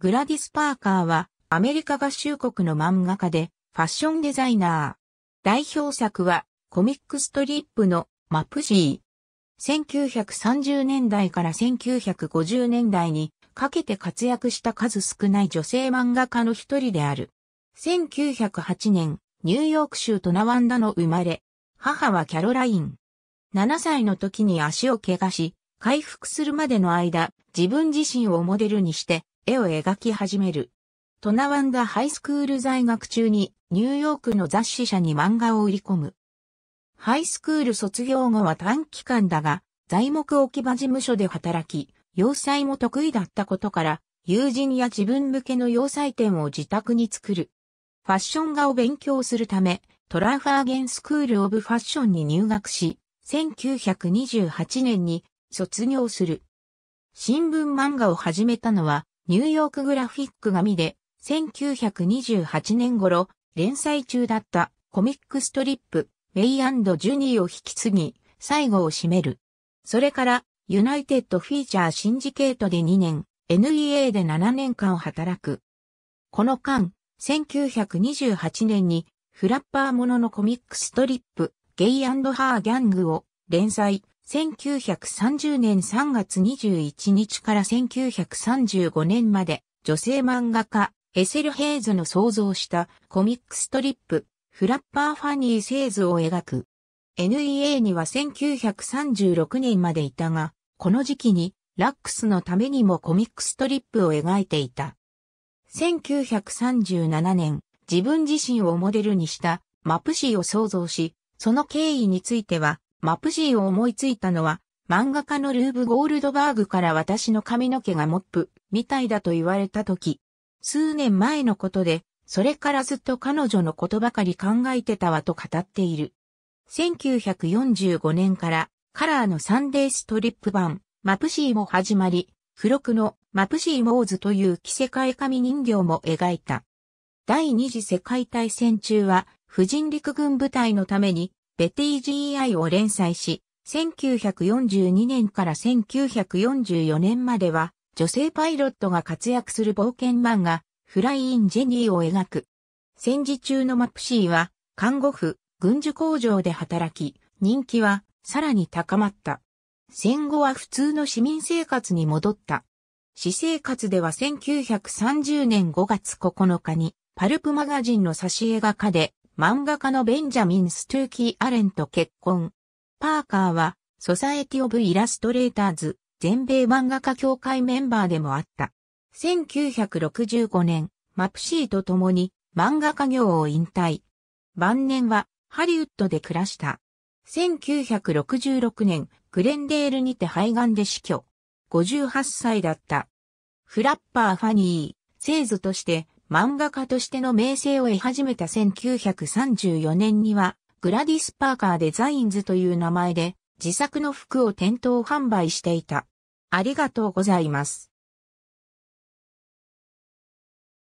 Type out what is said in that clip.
グラディス・パーカーはアメリカ合衆国の漫画家でファッションデザイナー。代表作はコミックストリップのマプシー。1930年代から1950年代にかけて活躍した数少ない女性漫画家の一人である。1908年、ニューヨーク州トナワンダの生まれ、母はキャロライン。7歳の時に足を怪我し、回復するまでの間、自分自身をモデルにして絵を描き始める。トナワンダハイスクール在学中にニューヨークの雑誌社に漫画を売り込む。ハイスクール卒業後は短期間だが、材木置き場事務所で働き、洋裁も得意だったことから、友人や自分向けの洋裁店を自宅に作る。ファッション画を勉強するため、トラファーゲンスクールオブファッションに入学し、1928年に卒業する。新聞漫画を始めたのはニューヨークグラフィック紙で、1928年頃、連載中だったコミックストリップ、メイジュニーを引き継ぎ、最後を締める。それから、ユナイテッドフィーチャーシンジケートで2年、NEA で7年間働く。この間、1928年に、フラッパーもののコミックストリップ、ゲイハーギャングを連載、1930年3月21日から1935年まで女性漫画家エセル・ヘイズの創造したコミックストリップフラッパーファニー・セイズを描く。NEA には1936年までいたが、この時期にラックスのためにもコミックストリップを描いていた。1937年、自分自身をモデルにしたマプシーを創造し、その経緯についてはマプジーを思いついたのは、漫画家のルーブ・ゴールドバーグから私の髪の毛がモップ、みたいだと言われた時。数年前のことで、それからずっと彼女のことばかり考えてたわと語っている。1945年からカラーのサンデーストリップ版、マプシーも始まり、付録のマプシーモーズという着せ替え紙人形も描いた。第二次世界大戦中は、婦人陸軍部隊のためにベティ GI を連載し、1942年から1944年までは、女性パイロットが活躍する冒険漫画、フライイン・ジェニーを描く。戦時中のマプシーは、看護婦、軍需工場で働き、人気はさらに高まった。戦後は普通の市民生活に戻った。私生活では1930年5月9日にパルプマガジンの挿絵画家で漫画家のベンジャミン・ストゥーキー・アレンと結婚。パーカーは、ソサエティ・オブ・イラストレーターズ、全米漫画家協会メンバーでもあった。1965年、マプシーと共に漫画家業を引退。晩年はハリウッドで暮らした。1966年、グレンデールにて肺がんで死去。58歳だった。フラッパーファニー、ーズとして漫画家としての名声を得始めた1934年には、グラディス・パーカーデザインズという名前で、自作の服を店頭販売していた。ありがとうございます。